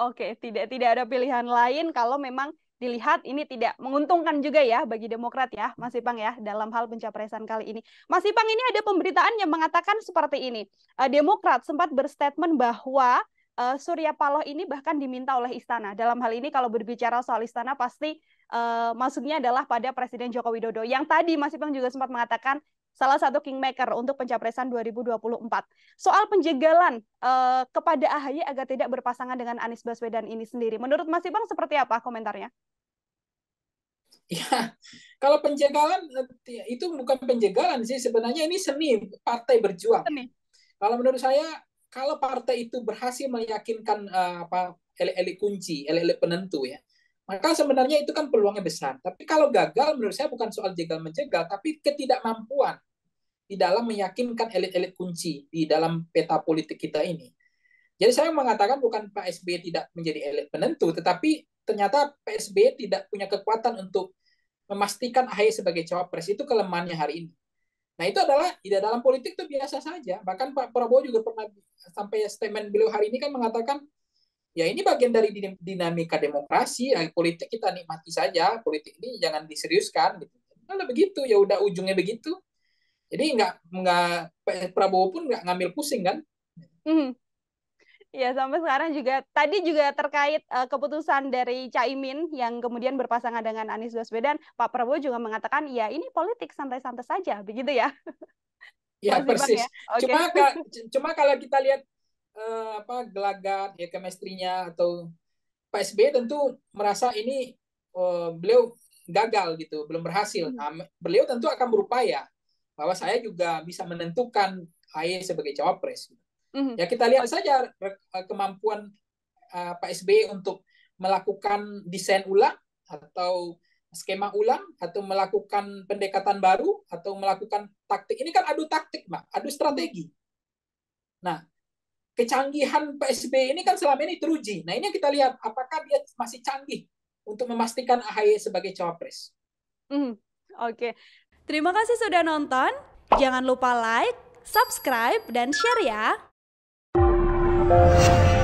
Oke, tidak tidak ada pilihan lain kalau memang dilihat ini tidak menguntungkan juga ya bagi Demokrat ya, Mas Ipang ya dalam hal pencapresan kali ini. Mas Ipang ini ada pemberitaan yang mengatakan seperti ini. Eh, Demokrat sempat berstatement bahwa uh, Surya Paloh ini bahkan diminta oleh istana. Dalam hal ini kalau berbicara soal istana pasti uh, maksudnya adalah pada Presiden Joko Widodo yang tadi Mas Ipang juga sempat mengatakan salah satu kingmaker untuk pencapresan 2024. Soal penjegalan uh, kepada AHY agar tidak berpasangan dengan Anies Baswedan ini sendiri, menurut Mas Ibang seperti apa komentarnya? Ya, kalau penjegalan eh, ya, itu bukan penjegalan sih sebenarnya ini seni partai berjuang. Seni. Kalau menurut saya kalau partai itu berhasil meyakinkan uh, apa elit-elit kunci, elit-elit penentu ya, maka sebenarnya itu kan peluangnya besar. Tapi kalau gagal, menurut saya bukan soal jegal menjegal, tapi ketidakmampuan di dalam meyakinkan elit-elit kunci di dalam peta politik kita ini. Jadi saya mengatakan bukan Pak SBY tidak menjadi elit penentu, tetapi ternyata Pak SBY tidak punya kekuatan untuk memastikan AHY sebagai cawapres itu kelemahannya hari ini. Nah itu adalah di dalam politik itu biasa saja. Bahkan Pak Prabowo juga pernah sampai statement beliau hari ini kan mengatakan ya ini bagian dari dinamika demokrasi ya, politik kita nikmati saja politik ini jangan diseriuskan gitu kalau begitu ya udah ujungnya begitu jadi nggak nggak Prabowo pun nggak ngambil pusing kan mm. Ya sampai sekarang juga tadi juga terkait uh, keputusan dari Caimin yang kemudian berpasangan dengan Anies Baswedan, Pak Prabowo juga mengatakan ya ini politik santai-santai saja begitu ya. Ya persis. Ya? Okay. Cuma cuma kalau kita lihat uh, apa gelagat ya chemistry atau Pak SBY tentu merasa ini uh, beliau gagal gitu, belum berhasil. Hmm. Nah, beliau tentu akan berupaya bahwa saya juga bisa menentukan AY sebagai cawapres. hmm Ya kita lihat saja eh, kemampuan uh, Pak SBY untuk melakukan desain ulang atau skema ulang atau melakukan pendekatan baru atau melakukan taktik. Ini kan adu taktik, Mak, adu strategi. Nah, kecanggihan PSB ini kan selama ini teruji. Nah ini kita lihat apakah dia masih canggih untuk memastikan AHY sebagai cawapres. Mm, Oke, okay. terima kasih sudah nonton. Jangan lupa like, subscribe, dan share ya.